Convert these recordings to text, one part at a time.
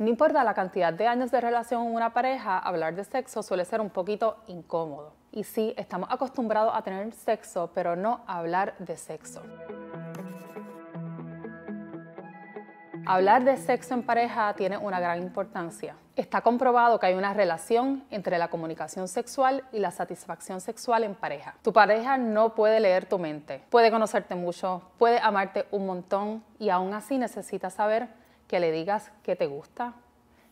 No importa la cantidad de años de relación en una pareja, hablar de sexo suele ser un poquito incómodo. Y sí, estamos acostumbrados a tener sexo, pero no hablar de sexo. Hablar de sexo en pareja tiene una gran importancia. Está comprobado que hay una relación entre la comunicación sexual y la satisfacción sexual en pareja. Tu pareja no puede leer tu mente, puede conocerte mucho, puede amarte un montón y aún así necesita saber que le digas qué te gusta,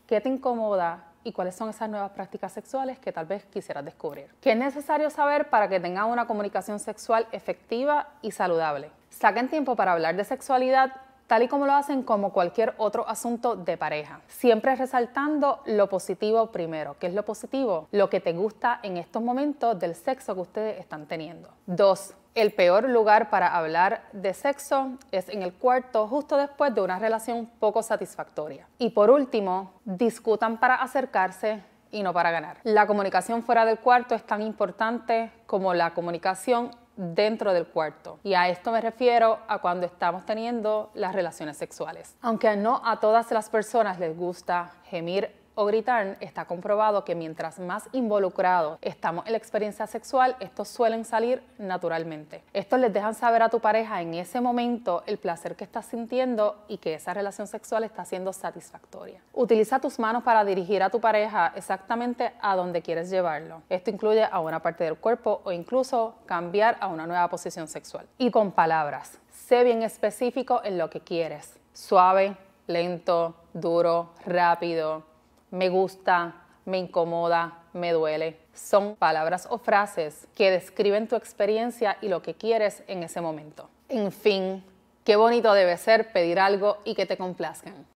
qué te incomoda y cuáles son esas nuevas prácticas sexuales que tal vez quisieras descubrir. ¿Qué es necesario saber para que tengas una comunicación sexual efectiva y saludable? Saquen tiempo para hablar de sexualidad tal y como lo hacen como cualquier otro asunto de pareja. Siempre resaltando lo positivo primero. ¿Qué es lo positivo? Lo que te gusta en estos momentos del sexo que ustedes están teniendo. Dos, el peor lugar para hablar de sexo es en el cuarto justo después de una relación poco satisfactoria. Y por último, discutan para acercarse y no para ganar. La comunicación fuera del cuarto es tan importante como la comunicación dentro del cuarto. Y a esto me refiero a cuando estamos teniendo las relaciones sexuales. Aunque no a todas las personas les gusta gemir o gritar, está comprobado que mientras más involucrados estamos en la experiencia sexual, estos suelen salir naturalmente. Estos les dejan saber a tu pareja en ese momento el placer que estás sintiendo y que esa relación sexual está siendo satisfactoria. Utiliza tus manos para dirigir a tu pareja exactamente a donde quieres llevarlo. Esto incluye a una parte del cuerpo o incluso cambiar a una nueva posición sexual. Y con palabras. Sé bien específico en lo que quieres. Suave, lento, duro, rápido me gusta, me incomoda, me duele. Son palabras o frases que describen tu experiencia y lo que quieres en ese momento. En fin, qué bonito debe ser pedir algo y que te complazcan.